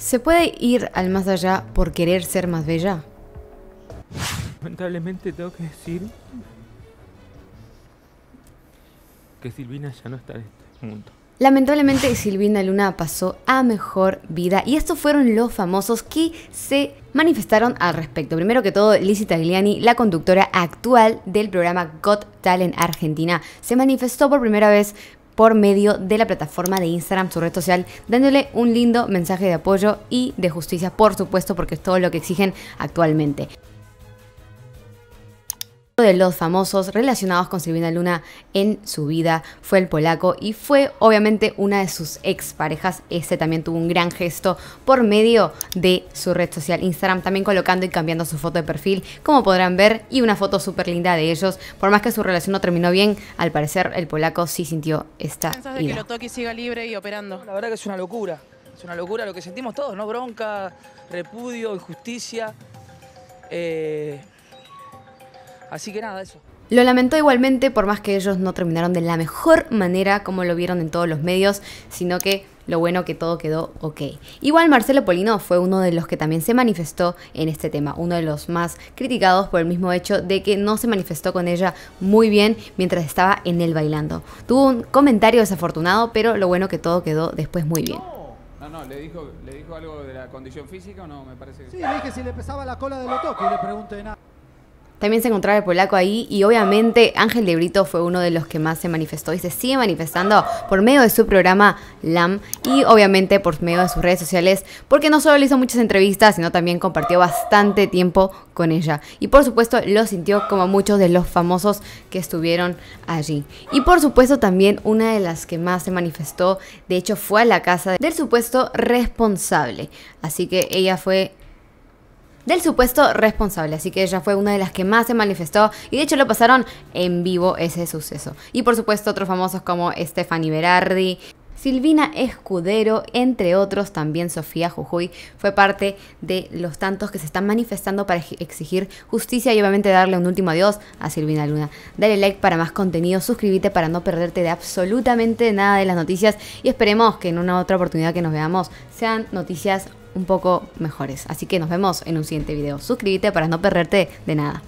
¿Se puede ir al más allá por querer ser más bella? Lamentablemente tengo que decir que Silvina ya no está en este mundo. Lamentablemente Silvina Luna pasó a mejor vida y estos fueron los famosos que se manifestaron al respecto. Primero que todo, Lizzie Tagliani, la conductora actual del programa Got Talent Argentina, se manifestó por primera vez por medio de la plataforma de Instagram, su red social, dándole un lindo mensaje de apoyo y de justicia, por supuesto, porque es todo lo que exigen actualmente de los famosos relacionados con Silvina Luna en su vida fue el polaco y fue obviamente una de sus exparejas. Este también tuvo un gran gesto por medio de su red social Instagram, también colocando y cambiando su foto de perfil, como podrán ver, y una foto súper linda de ellos. Por más que su relación no terminó bien, al parecer el polaco sí sintió esta libre y operando? La verdad que es una locura. Es una locura lo que sentimos todos, ¿no? Bronca, repudio, injusticia. Eh, Así que nada, eso. Lo lamentó igualmente, por más que ellos no terminaron de la mejor manera como lo vieron en todos los medios, sino que lo bueno que todo quedó ok. Igual Marcelo Polino fue uno de los que también se manifestó en este tema, uno de los más criticados por el mismo hecho de que no se manifestó con ella muy bien mientras estaba en el bailando. Tuvo un comentario desafortunado, pero lo bueno que todo quedó después muy bien. No, no, ¿le dijo, ¿le dijo algo de la condición física o no? Me parece que... Sí, le dije si le pesaba la cola de lo toque y le pregunté nada. También se encontraba el polaco ahí y obviamente Ángel de Brito fue uno de los que más se manifestó y se sigue manifestando por medio de su programa LAM y obviamente por medio de sus redes sociales porque no solo le hizo muchas entrevistas sino también compartió bastante tiempo con ella. Y por supuesto lo sintió como muchos de los famosos que estuvieron allí. Y por supuesto también una de las que más se manifestó de hecho fue a la casa del supuesto responsable. Así que ella fue del supuesto responsable. Así que ella fue una de las que más se manifestó y de hecho lo pasaron en vivo ese suceso. Y por supuesto otros famosos como Stephanie Berardi, Silvina Escudero, entre otros, también Sofía Jujuy, fue parte de los tantos que se están manifestando para exigir justicia y obviamente darle un último adiós a Silvina Luna. Dale like para más contenido, suscríbete para no perderte de absolutamente nada de las noticias y esperemos que en una otra oportunidad que nos veamos sean noticias un poco mejores. Así que nos vemos en un siguiente video. Suscríbete para no perderte de nada.